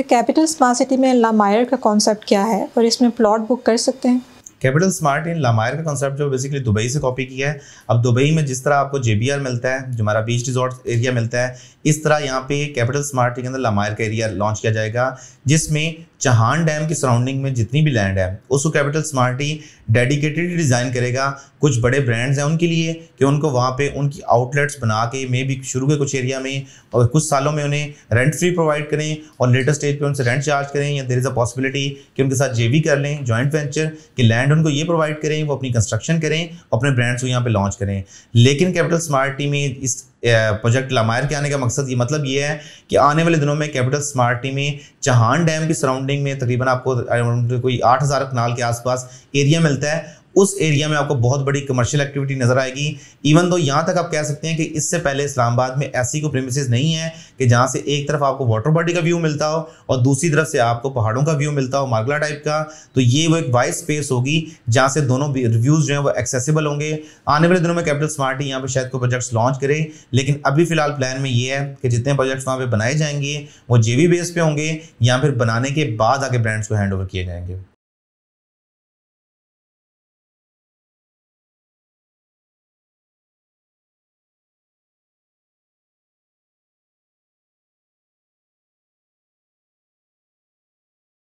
capital smart city में लामायर का concept क्या है और इसमें प्लॉट बुक कर सकते हैं कैपिटल स्मार्ट इन लामायर का कॉन्सेप्ट जो बेसिकली दुबई से कॉपी किया है अब दुबई में जिस तरह आपको जे मिलता है जो हमारा बीच रिजॉर्ट एरिया मिलता है इस तरह यहाँ पे कैपिटल स्मार्ट के अंदर लामायर का एरिया लॉन्च किया जाएगा जिसमें चहान डैम की सराउंडिंग में जितनी भी लैंड है उसको कैपिटल स्मार्टी डेडिकेटेड डिज़ाइन करेगा कुछ बड़े ब्रांड्स हैं उनके लिए कि उनको वहाँ पे उनकी आउटलेट्स बना के मे भी शुरू के कुछ एरिया में और कुछ सालों में उन्हें रेंट फ्री प्रोवाइड करें और लेटेस्ट स्टेज पे उनसे रेंट चार्ज करें या देर इज़ अ पॉसिबिलिटी कि उनके साथ जे कर लें जॉइंट वेंचर कि लैंड उनको ये प्रोवाइड करें वो अपनी कंस्ट्रक्शन करें अपने ब्रांड्स को यहाँ पर लॉन्च करें लेकिन कैपिटल स्मार्टी में इस प्रोजेक्ट लामायर के आने का मकसद ये मतलब ये है कि आने वाले दिनों में कैपिटल स्मार्टी में चहान डैम की सराउंडिंग में तकरीबन आपको कोई आठ हज़ार कनाल के आसपास एरिया मिलता है उस एरिया में आपको बहुत बड़ी कमर्शियल एक्टिविटी नज़र आएगी इवन दो यहाँ तक आप कह सकते हैं कि इससे पहले इस्लामाबाद में ऐसी कोई प्रेमिसज नहीं है कि जहाँ से एक तरफ आपको वाटर बॉडी का व्यू मिलता हो और दूसरी तरफ से आपको पहाड़ों का व्यू मिलता हो मार्गला टाइप का तो ये वो एक वाइस स्पेस होगी जहाँ से दोनों रिव्यूज़ जो है वो एक्सेसिबल होंगे आने वाले दिनों में कैपिटल स्मार्ट ही यहाँ पर शायद कोई प्रोजेक्ट्स लॉन्च करे लेकिन अभी फिलहाल प्लान में ये है कि जितने प्रोजेक्ट्स वहाँ पर बनाए जाएंगे वो जेवी बेस पे होंगे या फिर बनाने के बाद आगे ब्रांड्स को हैंड ओवर किए जाएंगे